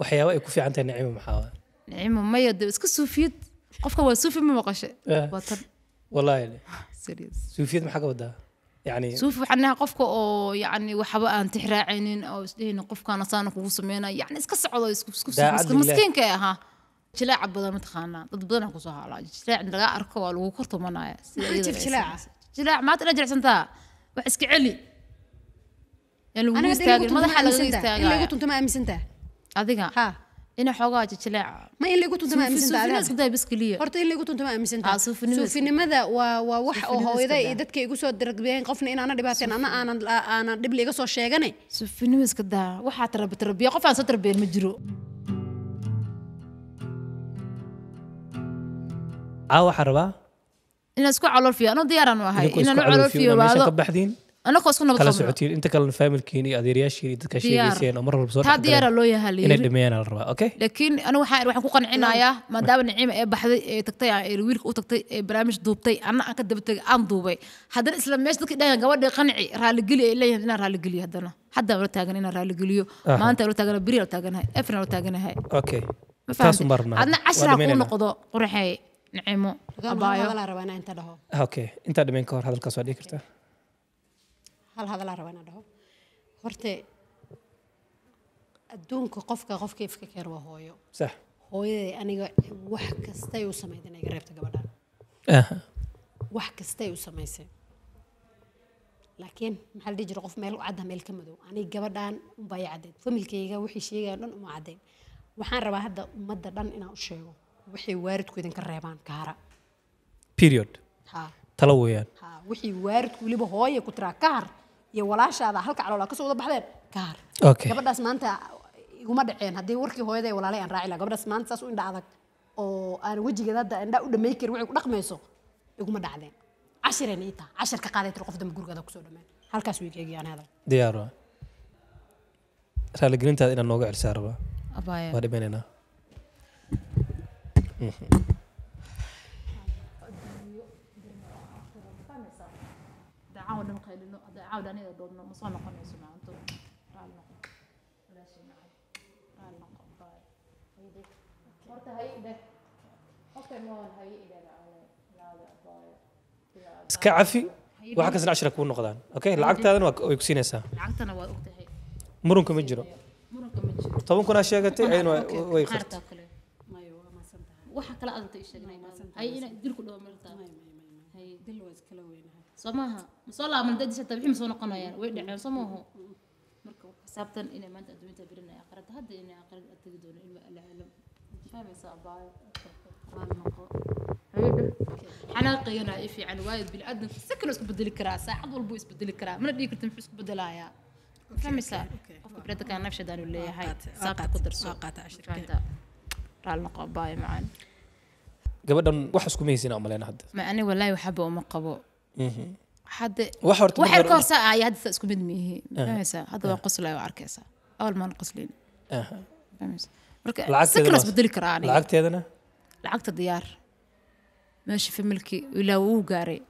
waxyaaba ay ku fiican tahay nicimo maxaa nicimo maya de iska suufiyad qofka waa suufi ma maqashe waa tan wallaahi suufiyad maxaa ka wadaa يعني سوف وحنا قفك او يعني وحبا انت حراعينين او اسدين قفك انا سان كوغو سمينا يعني اسك سعودو اسك اسك مسكينك ها جلاع بدن متخانا ضد بدن كو سو هالا جلاع لغا اركو وا لوو كرتمنايا جلاع جلاع ما ترجع سنتا وحسك علي يعني انا استاغ ما حدا لغا استاغ اللي قلت انت ما امسنته adiga ina xoogaa jijleec ma in lagu tunto ma aaminsantaadaa bas keliya horta in lagu tunto ma aaminsantaa suufinimada waa waa wax oo hooyada iyo dadka igu soo daragbeeyeen qofna inaana dhibaateen ana aanan aanan dhib liiga soo sheegane suufinima iska daa waxaa tarabi tarabiya qof aan soo tarabiyen ma jiro caa waxaa rabaa inaan isku caloofiyo anoo diyaaraan u ahay inaan u caloofiyo waado anagoo isku nabad socotiin inta kale faamilkiin iyo adeeryaashiin iyo dadka sheegayseen oo mar walba soo taa diyaara loo yahaa la inay dhameeyaan la rabaa okay laakiin anigu waxaan waxaan ku qancinayaa maadaama Naciima ee baxday ee tagtay ee wiilka u tagtay ee barnaamij duubtay anna aan ka daba tagay aan duubay haddana isla meesha dadka dhahan gabadha qanci raali geli ay leeyihiin inaan raali geliyo haddana hadda la taagan inaan raali geliyo maanta la taagan beri la taaganahay efrin la taaganahay okay taas u marna adna cashra ku noqdo qurxay Naciimo abaayo okay inta dhameyn ka hor hadalkaas waa dhigi kartaa hal hadalaa raba inaan dhaho horta adduunka qofka qofka ifka keer waa hooyo sax hooyaday aniga wax kastay u samayd inay reebta gabadhaan wax kastay u samaysay laakiin maxaa la dhihi jira qof meel u cadda meel ka madow aniga gabadhaan unbaa i caddeed familkayga wixii sheegayaan dhan uma caddeyn waxaan rabaa hadda ummadda dhan inaan u sheego waxay waaridku idinka reebaan kaara period ha talo weeyaan ha wixii waaridku weliba hooya ku tiraa kaar iyo walaashaada halka calool kasoo wada baxdeen gaar gabadhaas maanta iguma dhaceen haddii warkii hooyada ee walaalay aan raaci gabadhaas maanta saas u indha adag oo aan wejigeeda hadda indhaa u dhamay karin waxay ku dhaqmayso iguma dhacdeen cashireena ii taha cashir ka qaaday tir qof dambe gurigaada kusoo dhameen halkaas wiig eegayaan hadal diyaaro raaligelintaada inaan nooga celisaa waa dhimanayna mhm. caaw dhan qaylino hadda caaw dhan ida doodno ma soo noqonayso maanto raali noqon walaashi macay raali noqon baay hayde horta hay dhe qofka moodan hay idhaga ale laada baay iska cafi waxa kasna cashira kuu noqdaan okay lacagtaadana waa way ku siinaysaa lacagtana waad ogtahay murunka ma jiro murunka ma jiro toban kun aa sheegatay ayna way qarta waxa kale aad u sheegnay ay ina dilku dhawo meelta dil waa iskala weynahay soo maaha masoo laaban dadiisa tabixi ma soo noqonayaan way dhaceen soo maaho marka xisaabtan inay maanta adduunyada birinaya aqrada hadda inay aqrada tegi doono ilma alcaalam fahmaysaa abaayo raali noqo xanaaqeygana i fiican waayo biniaadanka si kaloo isku bedeli karaa saacad walbuu isbedeli karaa mana dhihi karta muxuu isku bedelayaa fahmaysaa qofka biniaadanka nafshadan uu leeyahay saabta ku darso raali noqo abaayo macaan gabadhan wax isku mahaysin aan maleena hadda ma ani walaahi waxba uma qabo hadda wax horta wax koorsa ay hadda isku mid mihiin hadda waa qoslay oo arkaysa awal maan qoslin marka sikala isbedeli karaa aniga lacagteedana lacagta diyaar meesha familki ilaa wuu gaaray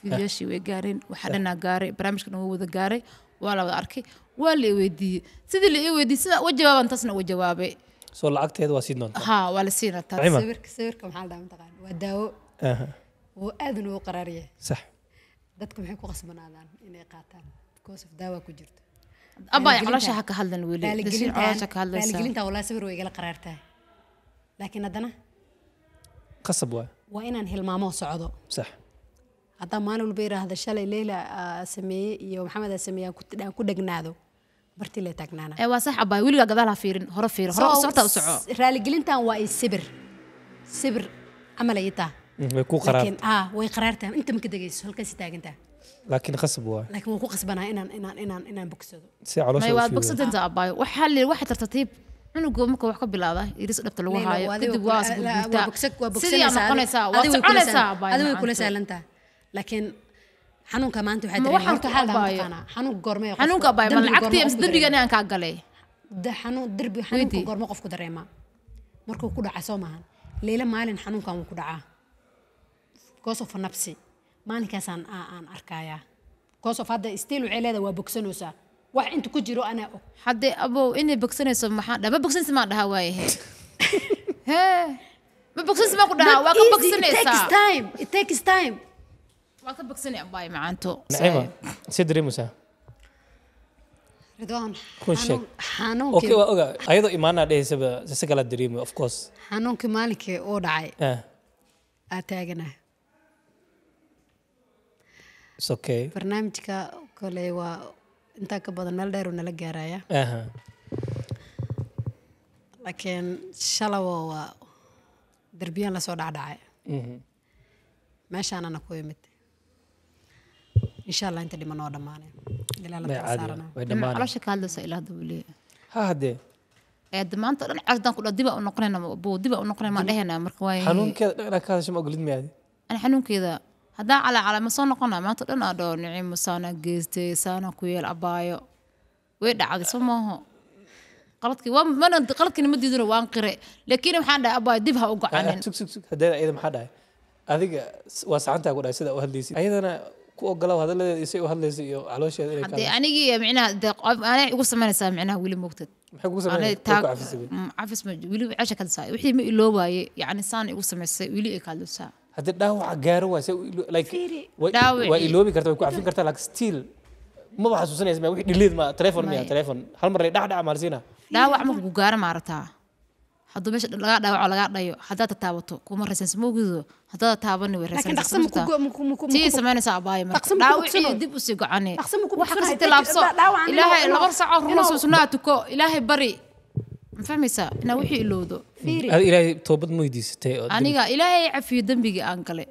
fiidyashii way gaareen waxaa dhanaa gaaray barnaamijkan wuu wada gaaray waa la wada arkay waa la i weydiiyey sidii la i weydiiyey sida uga jawaabaan taasna uga jawaabay soo lacagteeda waa siin doontaa ha waa la siin doontaa sawirka sawirka maxaa la dhahaa mataqaan waa daawo wuu aadna uu qaraar yahay sax dadka maxay ku qasbanaadaan inay qaataan because of daawa ku jirto abaa caloosha ha ka hadlan weli caloosha ka hadlaysa baaligelinta walaa sawir way igala qaraar tahay laakiin haddana qasab waa waa inaan hilmaamo socdo sax haddaan maalin walba yidhaahda shalay leyla sameeye iyo maxamed sameeye aan ku dhagnaado bartile taagnaana ee waa sax abbaay weligaa gadaal ha fiirin hore fiir hore socota u soco raaligelintan waa ay sibir sibir camal ay taa mm, way ku qaraartaa ah way qaraartaa inta ma ka degayso halkaasi taagantaa laakiin qasab waay laakiin waan ku qasbanaa inaan inaan inaan inaan bogsado si caloosha may waad bogsatantaa abbaay waxaa leeyahay waxa tartiib cunuga marka wax ka bilaaba iris dhabta lagu haayo kadib waa isbugurtaa sidii aa noqonaysaa waa soconaysaa abbaay adiga way kula saalantaa laakiin xanuunka maanta waxaa dareemay horta hal baan taqaanaa xanuun goormee xanuunka baa bal lacagtii is darbiga inaan kaa galay xanuun darbi xanuunka goorme qofku dareemaa markuu ku dhaca soo maahan leyle maalin xanuunkan wuu ku dhacaa goos of nabsi maalinkaasaan aan arkayaa goos of hadda stiil waxay leedahay waa bogsanaysaa wax inta ku jiro anaa og haddee abow inay bogsanayso maxaa dhama bogsanaysa maa dhahaa waaye he hee ma bogsanaysa maa ku dhahaa waa ka bogsanaysaa it takes time waa ka bogsani abaay macaanto nacima si dareemaysaa ayadoo imaanaa dhehaysaba isagala dareemayo of course xanuunkii maalinkii uu dhacay aa taaganaa okay barnaamijka kale waa intaa ka badan meel dheer nala gaaraya uh-huh. laakiin shalawo waa derbiyaan lasoo dhacdhacay mm-hmm. meeshaanana ku imid insha allah inta dhiman oo dhammaanay maanta dhan caas daan kudha diba u noqonayna buu diba u noqonay maan dhehayna marka waay xanuunkeeda dhan ka hadashay ma ogolid miyaadi ani xanuunkeeda haddaan calaacala ma soo noqona maanta dhan aa dhoo niciimo saana geystay saana ku yeel abaayo way dhacday soo maaho qaladkii waa mana qaladkiina ma diidino waan qire laakiin waxaan dhahay abaayo dib ha u gocanin ah, ah, sug sug sug haddana iyada maxaa dhahay adiga waa sacantaa ku dhahay sida u hadlaysid ayadana ku ogolaaw hadaladeeda isay u hadlaysa iyo caloosheeda inay hadee anigii micnaha dee qof anay igu samaynaysaa micnaha weli moogtad maxay kugu samaynaysaacafis ma weli casha ka disaa wixii ma iloobaye yacni saan igu samaysay weli ay kaadulsaa haddii dhaawaca gaaro waa se like waa iloobi karta way ku cafin kartaa laakiin still maba xasuusanaysa wixii dhiliid ma telefon miya telefon hal mar la dhaxdhaca maalsiina dhaawac marku gaaro maarataa haduu meesha lagaa dhaawaco lagaa dhayo haddaad tataabato kuma raysansamoogido haddaada taabani weytii samaynaysa usii gocane saco runaso tuko ilaahay bari ma fahmaysaa inaa wixii ilowdo ilaahay toobad aniga ilaahay cafiyo dembigii aan galay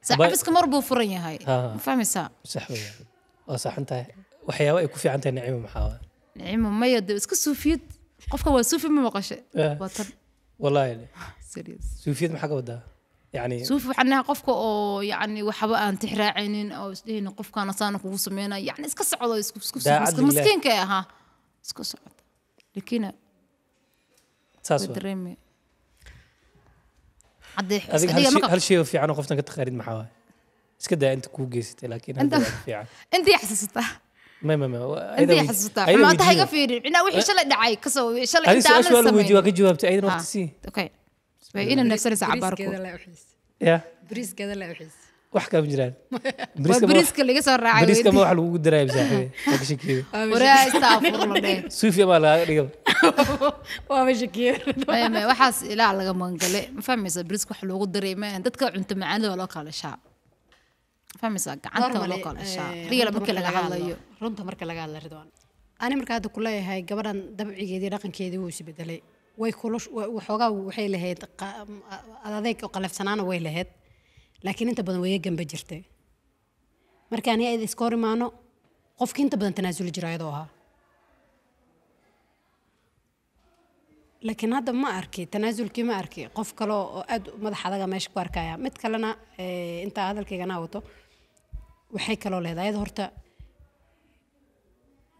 sacafiska mar buu furan yahay ma fahmaysaa waxyaaba ay ku fiican tahay nicimo maxaa nicimo maya iska suufiyad قفك هو صوفي ما مقاش إيه. بطل والله يعني سيريس ما حاجه وده يعني سوفي حنا قفكو او يعني وحباء ان عينين او دين قفكو انا صانك وسمينا يعني إسكس على اسك صعود اسك إسكس مسكين كي ها اسك صعود لكن تاسو دريمي عدي حسيت هل شيء في عن قفتك تخارين محاوي اسك دا انت كو جيست لكن انت في يعني. انت حسستها mmaanta hayga fiirin cinaa wixii shalay dhacay kasoo shalay inta aan la weydiiyo waa ka jawaabtay aydan waqti sii okay way ina nafsanaysa cabaarku ya bariiskeeda la uxiis wax kama jiraan bariiska laga soo raacay bariiska ma wax lagu daraayay saaxiibay waa shakiir waraa astaafurla dheh suufi ma laga dhigay waa ma shakiir waxaas ilaa laga magangale ma fahmaysa bariiska wax loogu dareemay dadka cunto macaanada waa loo kala shaa famisa gacanta loo kala dhashaa riyala marka laga hadlayo runta marka laga hadla ridwan ani marka hadda kuleeyahay gabadhan dabcigeedii dhaqankeedii wuu isbedelay way kulush waxoogaa waxay lahayd adadeyg oo qalafsanaana way lahayd laakiin inta badan way gamba jirtay marka ani ayda iska hor imaano qofki inta badan tanaasuli jira ahaa laakiin hadda ma arki tanaasulkii ma arki qof kale oo aad madax adaga meesha ku arkaya mid kalena intaa hadalkaygana wato waxay kaloo leedahay ayada horta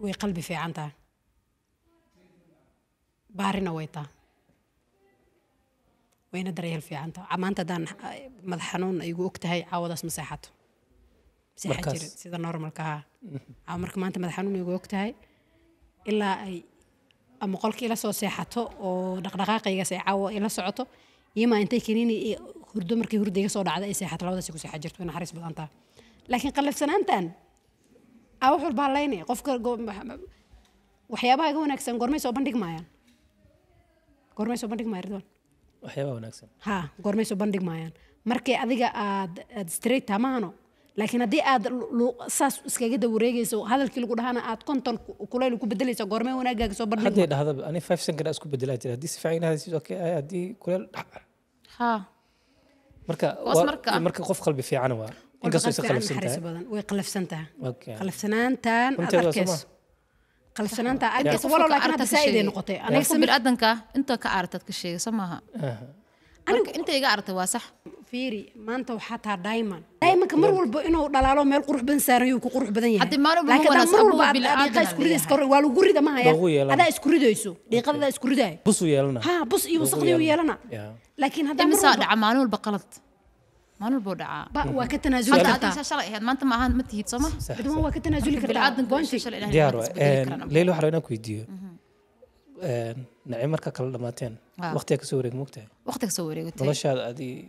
way qalbi fiican taha baarina way taa wayna daryeel fiican taha maanta haddaan madax xanuun igu og tahay caawadaas ma seexato sida normalka ha caawa marka maanta madax xanuun igu og tahay ilaa ay ama qolka ila soo seexato oo dhaqdhaqaaqaygaas ay caawa ila socoto iyomaa intay kaniini hurdo markay hurdayga soo dhacda ay seexato labadaas ku seexa jirto way naxariis badan taha laakiin qallafsanaantan aa wuxuu baallaynaya qofka waxyaabaha iga wanaagsan goormay soo bandhig maayaan goormay soo bandhig maaya ridwaan waxyaabaha wanaagsan ha goormay soo bandhig maayaan markii adiga aad aad straight tamahano laakiin haddii aad saas iskaga dawareegayso hadalkii lagu dhahana aad konton kulayl ku bedelaysa goormay wanaaggaaga soo bandhig haddii ani 5 second isku bedelaa jira haddii si fiican hadis haddii kulayl ha marka marka qof qalbi fiican waa way qalafsantaha qalafsanaantan aad arkayso inta ka aragtad ka sheegay soo maaha inta iga aragtay waa sax fiiri maanta waxaa taa daiman daimanka mar walba inuu dhalaalo meel qurux badan saaray uu ku qurux badan yahay lagu rida ma adaa isku ridayso dhiiqada isku ridaayo bus iyo wasaqdii u yeelana laakiin hadda mar maalin walba qalad ما نربو دعاء وقت تنازل كتا ان شاء الله ما انت ما هان متي هيت بدون وقت تنازل كتا بالعاد نقول شيء ديارو آه، ليلو حرينا كويديو آه، نعمر كاكل لماتين آه. وقتك سوري مكتا وقتك سوري قلت والله شاد ادي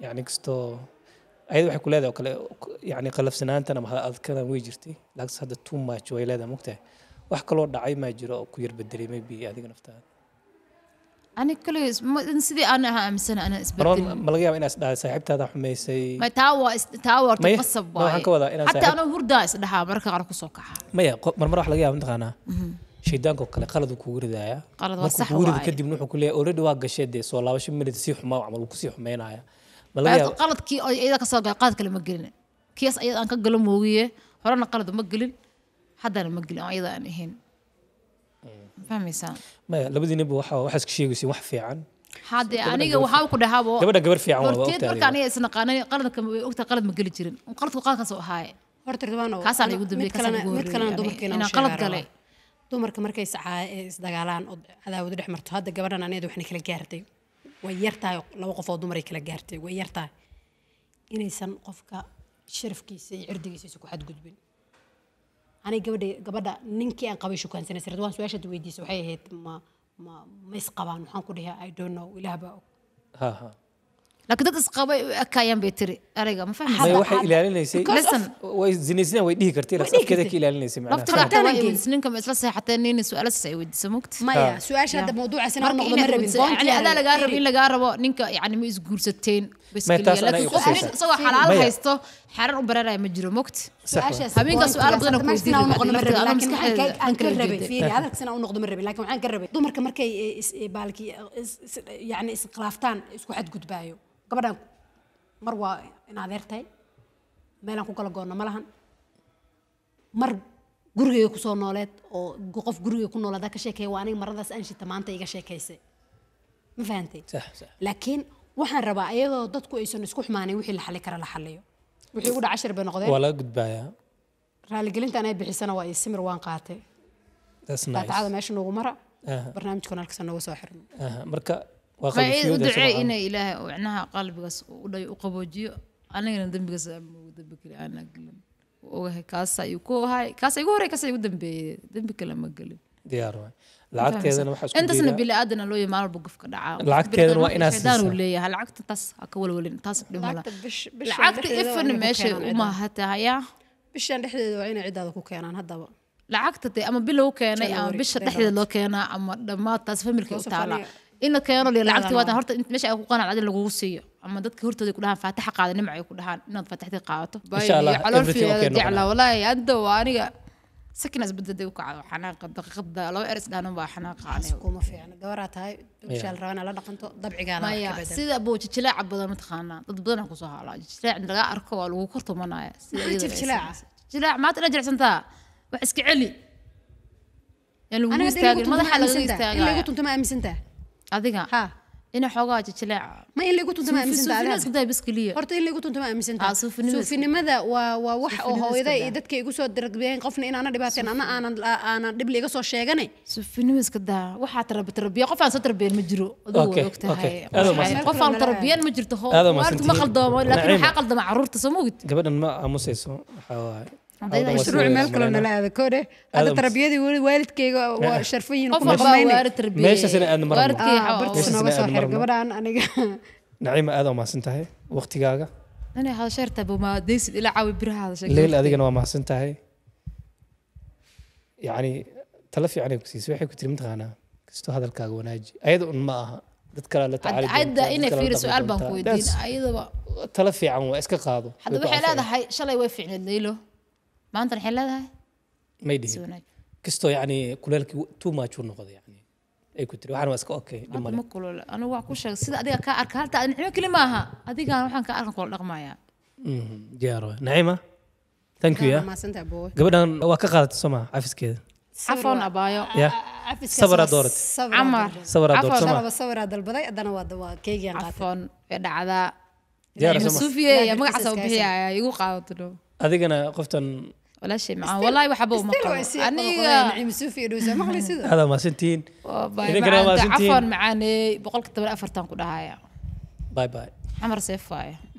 يعني كستو ايد وحي كلها وكل يعني قلف سنان انا ما اذكر وي جرتي لاكس هذا تو ماتش وي لا مكتا وحكلو دعاي ما جرو كير بدري ما بي ادي نفتاد ani sidii aan ahaa aaminsana anaa isbedelin ma isdhahay saaxiibtaada xumaysay taa anoo hurdaa isdhahaa mararka qaar ku soo maya marmar wax laga yaaba mataqaanaa mhm. shaydaankoo kale qaladuu kugu ridaaya markuu kadib wuxuu ku leeyahay already waa gashee dee soo laabasho minid sii xumaa camal wuu kusii xumaynaya qaladkii iyada ka soo qalad kale ma gelin kias ayada aan ka galo moogiye horena qalad ma gelin haddana ma gelin oo iyada aan ahayn فهمي سان ما لابد نبغى واحد واحد كشيء يقولي واحد في عن حد أنا جو حاول كده هابو قبل قبل في عن وقت تاني قبل تاني سنة قانا قرض كم وقت قرض مقل جرين وقرض وقرض كسو هاي فرت ربانو كاس على يود بيك كلا ميت كلا ندوم كنا أنا قرض قلي دومر كمر كيس عايز دجالان هذا ودري حمرت هذا قبل أنا نيدو إحنا كلا جارتي ويرتا لو قف دومر كلا جارتي ويرتا إني سن قفك شرف أنا قبل قبل نينكي أن قبل شكون سنة سرد وان سويشة تويدي سوحي هيت ما ما ما يسقبان وحن كده I don't know إلى هبا ها ها لكن دكتس قبل أكايم بيتري أرجع ما فهمت ما يوحي إلى لين يسي لسن وزين زين ويدي كرتي لسن كده كي إلى لين يسي معناه لفترة ترى يمكن سنين كم أصلا حتى نين سؤال أصلا يودي سمكت ما يا سويشة هذا موضوع سنة مرة مرة يعني هذا لقارب إيه. إلا قارب نينك يعني ميز جورستين بس كل يوم لكن صوحة على الله يستو xerar u bararaya ma jiro mogt habeenka su-aal badan ku weydiinnoqdo ma rabin ka rabay dumarka markay yani isqilaaftaan isku xadgudbaayo gabadhan mar waa in meelaan ku kala goonno ma lahan mar gurigayga kusoo nooleed oo qof gurigay ku nool ka sheekeeya waa aniga maradaas aan maanta iga sheekaysay ma fahantay laakiin waxaan rabaa iyadoo dadku aysan isku xumaanayn wixii la xali kara la xaliyo wixii ugu dhacay shir bay noqdeen waa laga gudbayaa raaligelinta anay bixisana waa isimir waan qaatay daatacada meesha noogu mara barnaamijkan halkaas noogu soo xirno marka waxay u ducee inay ilaahay micnaha qalbigaas u dhayo u qaboojiyo anigana dembigaas dambi kale aanaa gelin ogahay kaasa igu horay kaasa igu dambeeyey dembi kale ma gelin diyaar waay lacagteedana waxaa intasna bili aadana loo yimaano buqofka dhacaa lacagteedana waa inaa siisaa uu leeyahay lacagta taas ha ka walwalin taas dhimo la lacagta ifan meesha uma hata hayaa bishan dhexdeeda waa inay cidaada ku keenaan haddaba lacagta dee ama bilow keenay ama bisha dhexdeeda loo keenaa ama dhammaad taas familka u taala in la keeno le lacagtii waatan horta meesha ay ku qanaacad in lagugu siiyo ama dadka hortooda ku dhahaan faataxa qaada nimca ay ku dhahaan inaad faataxdii qaadato insha allah calool fiyeeda jeclaa walaahi hadda waa aniga sakina isbedada u kaca xanaaqa daqiiqada laba eres dhaanan baa xanaaqaanuma fiicna gabaraa tahay dushaa la rabaa inaa la dhaqanto dabcigaaamaya sida boojijilaaca badan mataqaanaa dad badanaa kusoo haalaa jijilaac lagaa arko waa lagu kortumanaya jijilaac maanta inaa jirsantaa wax iska celi aan lagu istaagin madaxa laga istaagaya lagu tuntama aaminsantaa adiga ina xoogaa jajaleeca ma in lagu tuntama aaminsantaadahorta in lagu tuntama aaminsantaa suufinimada waa waa wax oo hooyada iyo dadka igu soo daragbeeyeen qofna inaana dhibaateen ana aanan aanan dhib liiga soo sheegane suufinimiska daa waxaa tarbi tarbiya qof aan soo tarbiyeen ma jiro adigu way og tahay qof aan tarbiyeen ma jirto hoo ma khaldoomo laakiin waxaa khaldama caruurta soo mogid gabadhan ma aamusayso waxaa waaye مشروع ملك لنا لا ذكوري هذا تربيتي والدكي شرفيين وكل شيء ماشي سنة انا مرة عبرت سنة بس حير قبل انا نعيمة هذا ما سنتهي وقتي جاجا انا هذا شرط ابو ما ديس الى عاوي بره هذا شكل ليل هذيك ما سنتهي يعني تلف يعني كسيس وحي كنت لمت غانا كستو هذا الكاغو ناجي ايضا ما تذكر لا تعالي عدى اني في سؤال بانكويدين ايضا تلف يعني اسكا قاضو حتى بحي لا هذا شلا يوفي عن الليلو maanta waxay leedahay may dhihin kastoo yacni kuleelkii too much uu noqday yacni ay ku tiri waxaan waa iska okay dhimale ma kulul anigu wax ku sheeg sida adiga kaa arka halta nicmo keli ma aha adigaan waxaan ka arkan kula dhaqmayaa mhm, jaaro naciima thank you ya gabadhan waa ka qaadatay soo maa xafiskeeda عفوا أبايو يا صبر دورت عمر صبر دورت عفوا صبر دلبداي أدنا وادوا كيجان عفوا دعدا يا سوفيا يا مقعد صوبيا يقول قاوتلو أذيك أنا قفتن ولا شيء معه والله وحبوا مقهى اني نعيم سوفي لو سمح لي سيده هذا ما سنتين عفوا معاني بقولك كتب افرتان كو باي باي حمر سيف فايه